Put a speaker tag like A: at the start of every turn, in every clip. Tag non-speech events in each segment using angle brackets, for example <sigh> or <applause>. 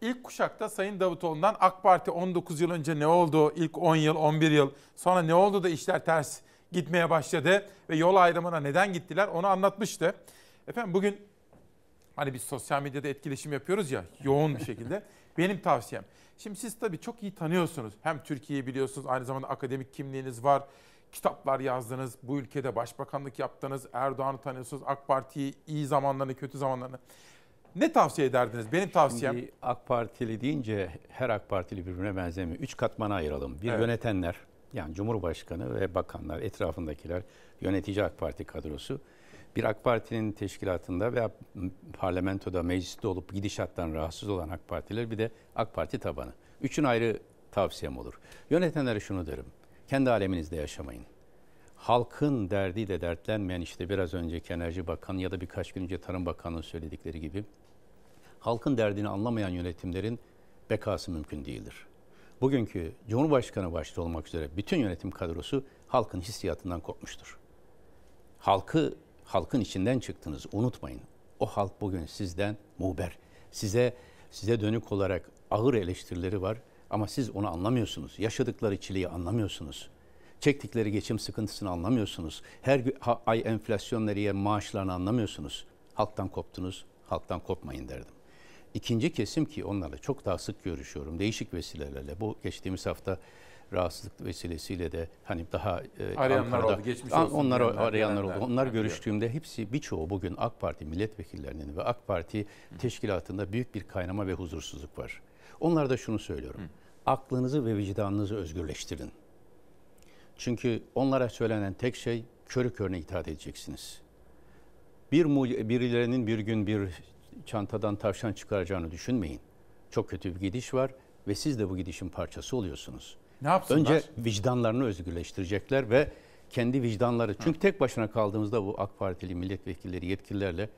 A: İlk kuşakta Sayın Davutoğlu'ndan AK Parti 19 yıl önce ne oldu? İlk 10 yıl, 11 yıl sonra ne oldu da işler ters gitmeye başladı ve yol ayrımına neden gittiler onu anlatmıştı. Efendim bugün hani biz sosyal medyada etkileşim yapıyoruz ya yoğun bir şekilde. <laughs> Benim tavsiyem. Şimdi siz tabii çok iyi tanıyorsunuz. Hem Türkiye'yi biliyorsunuz aynı zamanda akademik kimliğiniz var. Kitaplar yazdınız, bu ülkede başbakanlık yaptınız, Erdoğan'ı tanıyorsunuz, AK Parti'yi iyi zamanlarını, kötü zamanlarını. Ne tavsiye ederdiniz? Benim tavsiyem. Şimdi AK
B: Partili deyince her AK Partili birbirine benzemiyor. Üç katmana ayıralım. Bir evet. yönetenler yani Cumhurbaşkanı ve bakanlar etrafındakiler yönetici AK Parti kadrosu. Bir AK Parti'nin teşkilatında veya parlamentoda mecliste olup gidişattan rahatsız olan AK Partiler bir de AK Parti tabanı. Üçün ayrı tavsiyem olur. Yönetenlere şunu derim. Kendi aleminizde yaşamayın halkın derdi de dertlenmeyen işte biraz önceki Enerji Bakanı ya da birkaç gün önce Tarım Bakanı'nın söyledikleri gibi halkın derdini anlamayan yönetimlerin bekası mümkün değildir. Bugünkü Cumhurbaşkanı başta olmak üzere bütün yönetim kadrosu halkın hissiyatından kopmuştur. Halkı, halkın içinden çıktınız unutmayın. O halk bugün sizden muber. Size, size dönük olarak ağır eleştirileri var ama siz onu anlamıyorsunuz. Yaşadıkları çileyi anlamıyorsunuz. Çektikleri geçim sıkıntısını anlamıyorsunuz. Her ay enflasyon nereye maaşlarını anlamıyorsunuz. Halktan koptunuz, halktan kopmayın derdim. İkinci kesim ki onlarla çok daha sık görüşüyorum değişik vesilelerle. Bu geçtiğimiz hafta rahatsızlık vesilesiyle de hani daha e, arayanlar oldu. Geçmiş olsun. Onlar arayanlar oldu. Onlar görüştüğümde hepsi birçoğu bugün AK Parti milletvekillerinin ve AK Parti teşkilatında büyük bir kaynama ve huzursuzluk var. Onlar da şunu söylüyorum. Aklınızı ve vicdanınızı özgürleştirin. Çünkü onlara söylenen tek şey körü körüne itaat edeceksiniz. Bir birilerinin bir gün bir çantadan tavşan çıkaracağını düşünmeyin. Çok kötü bir gidiş var ve siz de bu gidişin parçası oluyorsunuz. Ne yapsınlar? Önce vicdanlarını özgürleştirecekler ve kendi vicdanları. Çünkü tek başına kaldığımızda bu AK Partili milletvekilleri, yetkililerle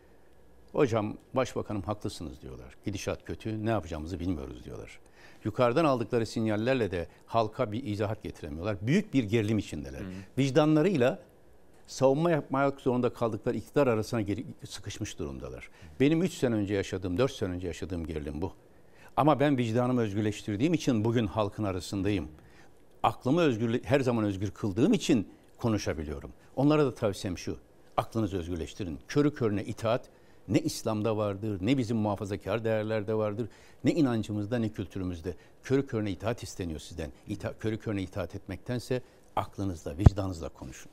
B: Hocam başbakanım haklısınız diyorlar. Gidişat kötü ne yapacağımızı bilmiyoruz diyorlar. Yukarıdan aldıkları sinyallerle de halka bir izahat getiremiyorlar. Büyük bir gerilim içindeler. Hmm. Vicdanlarıyla savunma yapmak zorunda kaldıkları iktidar arasına sıkışmış durumdalar. Benim 3 sene önce yaşadığım, 4 sene önce yaşadığım gerilim bu. Ama ben vicdanımı özgürleştirdiğim için bugün halkın arasındayım. Aklımı özgür, her zaman özgür kıldığım için konuşabiliyorum. Onlara da tavsiyem şu. Aklınızı özgürleştirin. Körü körüne itaat ne İslam'da vardır, ne bizim muhafazakar değerlerde vardır, ne inancımızda ne kültürümüzde. Körü körüne itaat isteniyor sizden. İta körü körüne itaat etmektense aklınızla, vicdanınızla konuşun.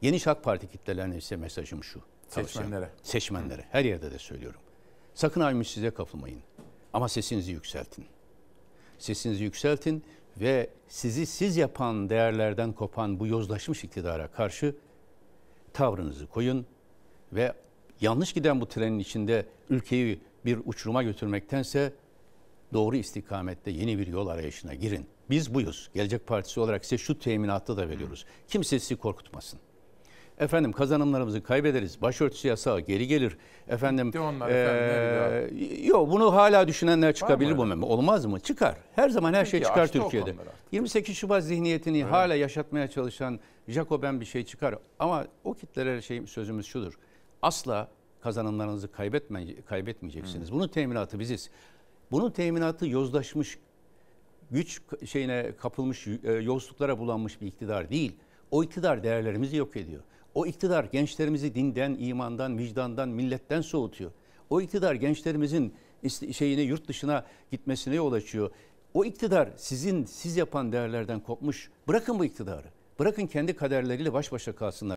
B: Yeni Şak Parti kitlelerine ise mesajım şu. Seçmenlere. seçmenlere. Her yerde de söylüyorum. Sakın abimiz size kapılmayın. Ama sesinizi yükseltin. Sesinizi yükseltin ve sizi siz yapan değerlerden kopan bu yozlaşmış iktidara karşı tavrınızı koyun ve yanlış giden bu trenin içinde ülkeyi bir uçuruma götürmektense doğru istikamette yeni bir yol arayışına girin. Biz buyuz. Gelecek Partisi olarak size şu teminatta da veriyoruz. Kimse sizi korkutmasın. Efendim kazanımlarımızı kaybederiz. Başörtüsü yasağı geri gelir. Efendim. De onlar, ee, yok bunu hala düşünenler çıkabilir bu meme. Olmaz mı? Çıkar. Her zaman her Peki, şey çıkar Türkiye'de. 28 Şubat zihniyetini evet. hala yaşatmaya çalışan Jacoben bir şey çıkar. Ama o kitlelere şey sözümüz şudur asla kazanımlarınızı kaybetme, kaybetmeyeceksiniz. Hı. Bunun teminatı biziz. Bunun teminatı yozlaşmış, güç şeyine kapılmış, e, yozluklara bulanmış bir iktidar değil. O iktidar değerlerimizi yok ediyor. O iktidar gençlerimizi dinden, imandan, vicdandan, milletten soğutuyor. O iktidar gençlerimizin şeyine yurt dışına gitmesine yol açıyor. O iktidar sizin siz yapan değerlerden kopmuş. Bırakın bu iktidarı. Bırakın kendi kaderleriyle baş başa kalsınlar.